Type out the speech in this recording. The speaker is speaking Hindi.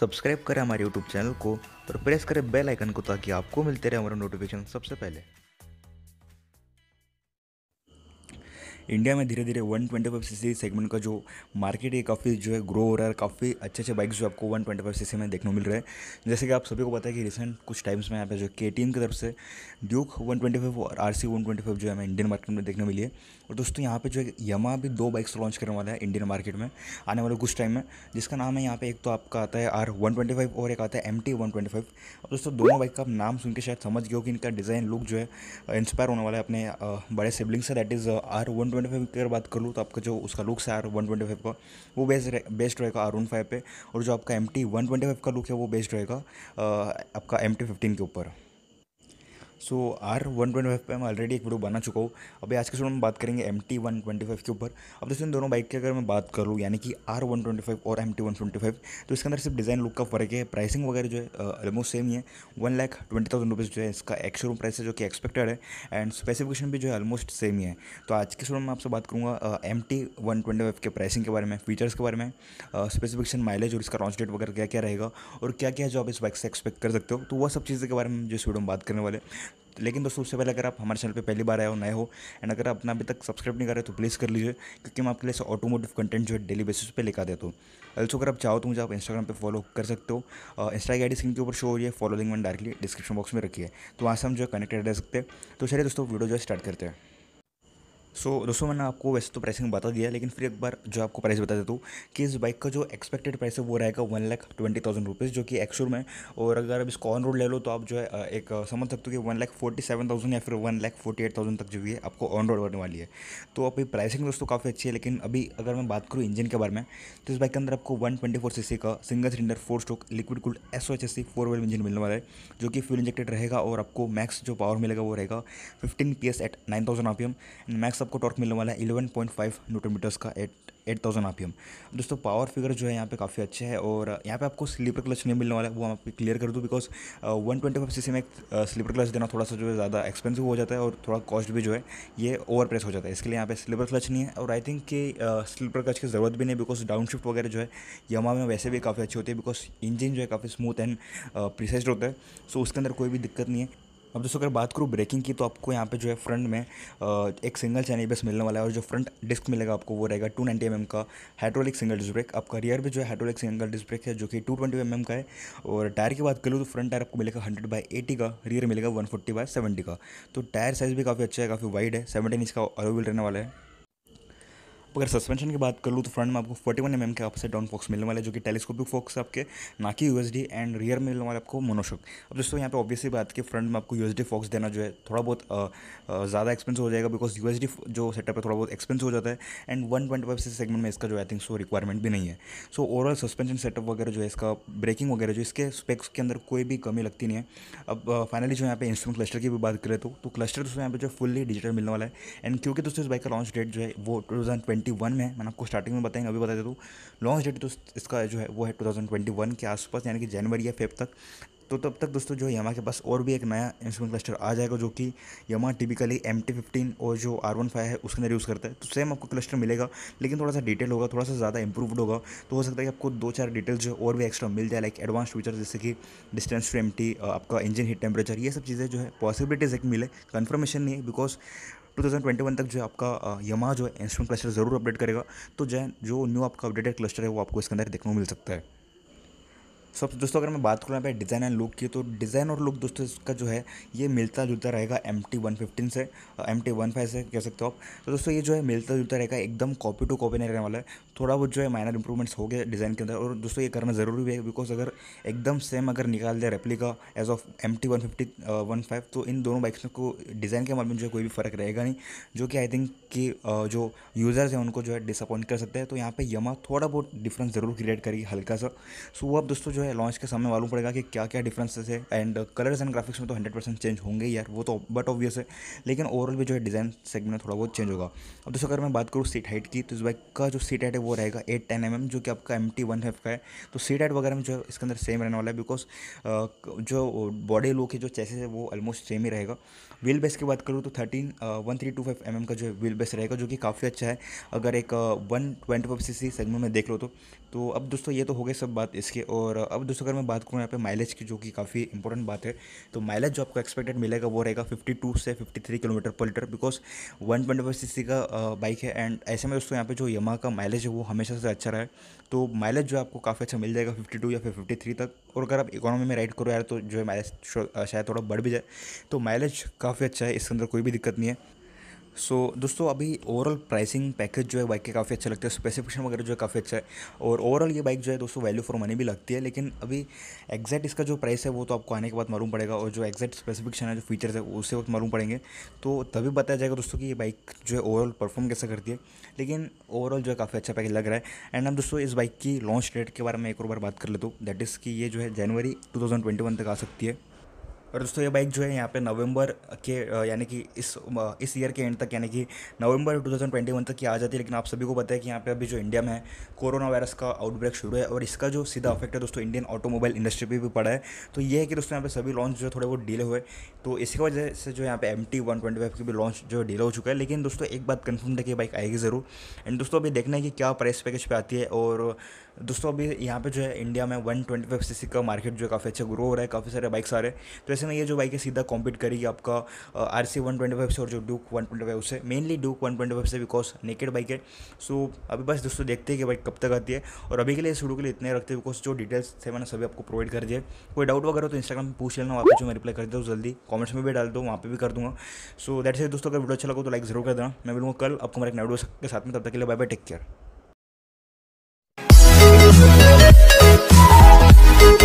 सब्सक्राइब करें हमारे यूट्यूब चैनल को और प्रेस करें बेल आइकन को ताकि आपको मिलते रहे हमारा नोटिफिकेशन सबसे पहले इंडिया में धीरे धीरे one twenty five C segment का जो मार्केट है काफ़ी जो है ग्रो हो रहा है काफ़ी अच्छे अच्छे बाइक्स जो आपको वन ट्वेंटी फाइव सी में देखने को मिल रहे हैं जैसे कि आप सभी को पता है कि रिसेंट कुछ टाइम्स में यहाँ पे जो के टी एम की तरफ से ड्यूक वन ट्वेंटी फाइव और R C one twenty five जो है हमें इंडियन मार्केट में देखने मिली है और दोस्तों यहाँ पे जो है यमा भी दो बाइक्स लॉन्च करने वाला है इंडियन मार्केट में आने वाले कुछ टाइम में जिसका नाम है यहाँ पर एक तो आपका आता है आर वन ट्वेंटी फाइव और एक आता है M T one twenty five अब दोस्तों दोनों बाइक का आप नाम सुन के शायद समझ गए हो कि इनका डिज़ाइन लुक जो है इंस्पायर होने वाला है अपने बड़े सिबलिंग से that is R one twenty five की अगर बात कर लूँ तो आपका जो उसका लुक्स है वन ट्वेंटी फाइव का वो बेस्ट बेस्ट रहेगा आर वन फाइव पे और जो आपका M T one twenty five का लुक है वो बेस्ट रहेगा आपका एम टी फिफ्टीन के ऊपर so R one twenty five पर मैं ऑलरेडी एक वीडियो बना चुका हूँ अभी आज के स्टूडेंट में बात करेंगे M T one twenty five के ऊपर अब दोस्तों इन दोनों बाइक की अगर मैं बात करूँ यानी कि आर वन ट्वेंटी फाइव और M T one twenty five तो इसके अंदर सिर्फ डिज़ाइन लुक का फर्क है प्राइसिंग वगैरह जो है ऑलमोस्ट सेम ही है one lakh twenty thousand rupees जो है इसका एक्स शोरूम प्राइस है जो कि एक्सपेक्टेड है एंड स्पेसिफिकेशन भी जो है ऑलमोस्ट सेम ही है तो आज के स्टूडेंट में आपसे बात करूँगा M T one twenty five के प्राइसिंग के बारे में फीचर्स के बारे में स्पेसिफिकेशन माइलेज और इसका लॉन्च डेट वगैरह क्या क्या रहेगा और क्या क्या जो आप इस बाइक से एक्सपेक्ट कर सकते हो तो वह सब चीज़ों के बारे में जो इस वीडियो में बात करने वाले लेकिन दोस्तों उससे पहले अगर आप हमारे चैनल पर पहली बार आए हो नए हो एंड अगर आप अपना अभी तक सब्सक्राइब नहीं रहे तो प्लीज़ कर लीजिए क्योंकि मैं आपके लिए ऑटोमोटिव कंटेंट जो है डेली बेसिस पर लिखा देता हूँ अल्सो अगर आप चाहो तो मुझे आप इंस्टाग्राम पर फॉलो कर सकते हो इंस्टाग्राम आई स्क्रीन के ऊपर शो हो रही है फॉलो लिंक मैंने डायरेक्टली डिस्क्रिप्शन बॉक्स में रखी है तो वहाँ से हम जो है कनेक्टेड रह सकते हैं तो चलिए दोस्तों वीडियो जो है स्टार्ट करते हैं सो so, दोस्तों मैंने आपको वैसे तो प्राइसिंग बता दिया लेकिन फिर एक बार जो आपको प्राइस बता देता हूँ कि इस बाइक का जो एक्सपेक्टेड प्राइस है वो रहेगा one lakh twenty thousand rupees जो कि एक्शोर में और अगर आप इसको ऑन रोड ले लो तो आप जो है एक समझ सकते हो कि one lakh forty seven thousand या फिर one lakh forty eight thousand तक जो भी है आपको ऑन रोड करने वाली है तो अभी प्राइसिंग दोस्तों काफ़ी अच्छी है लेकिन अभी अगर मैं बात करूँ इंजन के बारे में तो इस बाइक के अंदर आपको वन ट्वेंटी फोर सी का single cylinder four stroke liquid cooled S O H S C four wheel engine मिलने वाला है जो कि फ्यूल इंजेक्टेड रहेगा और आपको मैक्स जो पावर मिलेगा वो रहेगा fifteen P S eight nine thousand R P M max आपको टॉर्क मिलने वाला है 11.5 पॉइंट न्यूटन मीटर्स का एट एट थाउजेंड आप दोस्तों पावर फिगर जो है यहाँ पे काफ़ी अच्छा है और यहाँ पे आपको स्लीपर क्लच नहीं मिलने वाला है वो हम आपको क्लियर कर दूँ because one twenty five C में एक स्लीपर क्लच देना थोड़ा सा जो है ज़्यादा एक्सपेंसिव हो जाता है और थोड़ा कॉस्ट भी जो है ये ओवर प्रेस हो जाता है इसके लिए यहाँ पे स्लीपर क्लच नहीं है और आई थिंक कि स्लीपर क्लच की ज़रूरत भी नहीं बिकॉज डाउनशिफ्ट वगैरह जो है यमा में वैसे भी काफ़ी अच्छी होती है बिकॉज इंजन जो है काफ़ी स्मूथ एंड प्रिसाइज होता है सो उसके अंदर कोई भी दिक्कत नहीं है अब दोस्तों अगर बात करूँ ब्रेकिंग की तो आपको यहाँ पे जो है फ्रंट में एक सिंगल चैन बस मिलने वाला है और जो फ्रंट डिस्क मिलेगा आपको वो रहेगा टू नाइन्टी एम का हाइड्रोलिक सिंगल डिस्क ब्रेक आपका रियर भी जो है हाइड्रोलिक सिंगल डिस्क ब्रेक है जो कि टू ट्वेंटी एम का है और टायर की बात करूँ तो फ्रंट टायर आपको मिलेगा हंड्रेड बाई एटी का रियर मिलेगा वन फोर्टी सेवेंटी का तो टायर साइज़ भी काफ़ी अच्छा है काफ़ी वाइड है सेवेंटीन इंच का अलविल रहने वाला है अगर सस्पेंशन की बात कर लूँ तो फ्रंट में आपको फोर्टी वन एम के आपसे डाउन फॉक्स मिलने वाले जो कि टेलीस्कोपिक फॉक्स आपके ना कि यू एंड रियर में मिलने वाले आपको मोनोशोक अब दोस्तों यहाँ पे ऑब्वियसली बात की फ्रंट में आपको यू फॉक्स देना जो है थोड़ा बहुत ज़्यादा एक्सपेंस हो जाएगा बिकॉज यू जो सेटअप है थोड़ा बहुत एक्सपेंस हो जाता है and one point five segment में इसका जो आई थिंक सो रिक्वायरमेंट भी नहीं है सो ओवरऑल सस्पेंशन सेटअप वगैरह जो है इसका ब्रेकिंग वगैरह जो इसके स्पेक्स के अंदर कोई भी कमी लगती नहीं है अब फाइनली जो यहाँ पे इंस्ट्रूमेंट क्लस्टर की भी बात करें तो क्लस्टर तो दोस्तों यहाँ पे जो फुल्ली डिजिटल मिलने वाला है एंड क्योंकि दोस्तों इस बाइक का लॉन्च डेट जो है वो टू थाउजेंड ट्वेंटी वन में मैंने आपको स्टार्टिंग में बताएंगे अभी बता देता हूँ लॉन्च डेट तो इसका जो है वो है टू थाउजेंड ट्वेंटी वन के आसपास यानी कि जनवरी या फेब तक तो तब तक दोस्तों जो है यमा के पास और भी एक नया इंस्ट्रूमेंट क्लस्टर आ जाएगा जो कि यमा टिपिकली एम टी फिफ्टीन और जो आर वन फाइव है उसके अंदर यूज़ करता है तो सेम आपको क्लस्टर मिलेगा लेकिन थोड़ा सा डिटेल होगा थोड़ा सा ज़्यादा इंप्रूवड होगा तो हो सकता है कि आपको दो चार डिटेल्स जो और भी एक्स्ट्रा मिल जाए लाइक एडवांस फीचर जैसे कि डिस्टेंस टू एम आपका इंजन हीट टेम्परेचर ये सब चीज़ें जो है पॉसिबिलिटीज़ एक मिले कन्फर्मेशन नहीं है बिकॉज 2021 तक जो है आपका यमा जो है इंस्ट्रूमेंट क्लस्टर ज़रूर अपडेट करेगा तो जो जो न्यू आपका अपडेटेड क्लस्टर है वो आपको इसके अंदर देखने को मिल सकता है सब दोस्तों अगर मैं बात करूँ यहाँ पे डिज़ाइन एंड लुक की तो डिज़ाइन और लुक दोस्तों इसका जो है ये मिलता जुलता रहेगा एम टी वन फिफ्टीन से एम टी वन फाइव से कह सकते हो आप तो दोस्तों ये जो है मिलता जुलता रहेगा एकदम कॉपी टू कॉपी नहीं रहने वाला है थोड़ा बहुत जो है माइनर इंप्रूवमेंट्स हो गया डिज़ाइन के अंदर और दोस्तों ये करना ज़रूरी भी है बिकॉज अगर एकदम सेम अगर निकाल दिया replica edge of M T one fifty one five तो इन दोनों बाइक्स में को डिज़ाइन के मामले में जो है कोई भी फ़र्क रहेगा नहीं जो कि आई थिंक कि जो यूज़र्स हैं उनको जो है डिसअपॉइंट कर सकते हैं तो यहाँ पर यमा थोड़ा बहुत डिफरेंस ज़रूर क्रिएट करेगी हल्का सा सो वो अब दोस्तों जो है है लॉन्च के समय मालूम पड़ेगा कि क्या क्या डिफरेंसेस है एंड कलर्स एंड ग्राफिक्स में तो हंड्रेड परसेंट चेंज होंगे यार वो तो बट ऑब्वियस है लेकिन ओवरऑल भी जो है डिज़ाइन सेगमेंट में थोड़ा बहुत चेंज होगा अब दोस्तों अगर मैं बात करूँ सीट हाइट की तो इस बाइक का जो सीट हाइट है वो रहेगा एट टेन एम जो कि आपका एम टी वन का है तो सीट हाइट वगैरह में जो है इसके अंदर सेम रहने वाला है बिकॉज जो बॉडी लुक है जो चेसेस है वो ऑलमोस्ट सेम ही रहेगा व्हील बेस की बात करूँ तो thirteen one three two five M M का जो है व्हील बेस रहेगा जो कि काफ़ी अच्छा है अगर एक one twenty five C C segment में देख लो तो तो अब दोस्तों ये तो हो गए सब बात इसके और अब अब दोस्तों अगर मैं बात करूँ यहाँ पे माइलेज की जो कि काफ़ी इंपॉर्टेंट बात है तो माइलेज जो आपको एक्सपेक्टेड मिलेगा वो रहेगा 52 से 53 किलोमीटर पर लीटर बिकॉज वन ट्वेंटी का बाइक है एंड ऐसे में दोस्तों यहाँ पे जो यमा का माइलेज है वो हमेशा से अच्छा रहा है तो माइलेज जो आपको काफ़ी अच्छा मिल जाएगा फिफ्टी या फिर फिफ्टी तक और अगर आप इकोनॉमी में राइड करो यार तो जो है माइलेज शायद थोड़ा बढ़ भी जाए तो माइलेज काफ़ी अच्छा है इसके अंदर कोई भी दिक्कत नहीं है सो so, दोस्तों अभी ओवरऑल प्राइसिंग पैकेज जो है बाइक के काफ़ी अच्छे लगता है स्पेसिफिकेशन वगैरह जो है काफ़ी अच्छा है और ओवरऑल ये बाइक जो है दोस्तों वैल्यू फॉर मनी भी लगती है लेकिन अभी एग्जैक्ट इसका जो प्राइस है वो तो आपको आने के बाद मालूम पड़ेगा और जो एग्जैक्ट स्पेसिफिकेशन है जो फीचर्स है उससे वक्त मालूम पड़ेंगे तो तभी बताया जाएगा दोस्तों कि ये बाइक जो है ओवरऑल परफॉर्म कैसा करती है लेकिन ओवरऑल जो है काफ़ी अच्छा पैकेज लग रहा है एंड हम दोस्तों इस बाइक की लॉन्च डेट के बारे में एक और बार बात कर लेता हूँ दैट इज़ कि ये जो है जनवरी टू तक आ सकती है और दोस्तों ये बाइक जो है यहाँ पे नवंबर के यानी कि इस इस ईयर के एंड तक यानी कि नवंबर 2021 तक की आ जाती है लेकिन आप सभी को पता है कि यहाँ पे अभी जो इंडिया में है कोरोना वायरस का आउटब्रेक शुरू है और इसका जो सीधा अफेक्ट है दोस्तों इंडियन ऑटोमोबाइल इंडस्ट्री पर भी पड़ा है तो ये है कि दोस्तों यहाँ पर सभी लॉन्च जो है थोड़े बहुत डीले हुए तो इसकी वजह से जो यहाँ पे M T one twenty five की भी लॉन्च जो डीले हो चुका है लेकिन दोस्तों एक बात कन्फर्म है कि बाइक आएगी ज़रूर एंड दोस्तों अभी देखना है कि क्या प्राइस पैकेज पर आती है और दोस्तों अभी यहाँ पे जो है इंडिया में one twenty five C C का मार्केट जो है काफ़ी अच्छा ग्रो हो रहा है काफ़ी सारे बाइक्स आ रहे हैं तो ऐसे में ये जो बाइक है सीधा कॉम्पीट करेगी आपका R C one twenty five से और जो डूक वन ट्वेंटी फाइव से mainly Duke one twenty five से बिकॉज नेकेड बाइक है सो अभी बस दोस्तों देखते हैं कि बाइक कब तक आती है और अभी के लिए शुरू के लिए इतने रखते हैं बिकॉज जो डिटेल्स थे मैंने सभी आपको प्रोवाइड कर दिए कोई डाउट वगैरह तो इंस्टाग्राम पर पूछ लेना वहाँ पर जो मैं रिप्लाई कर दे जल्दी कॉमेंट्स में भी डाल दो वहाँ पर भी कर दूँगा सो दैट से दोस्तों अगर वीडियो अच्छा लगा तो लाइक जरूर कर देना मैं मिलूँगा कल आपको हमारे एक नए के साथ में तब तक के लिए बाय बाय टेक केयर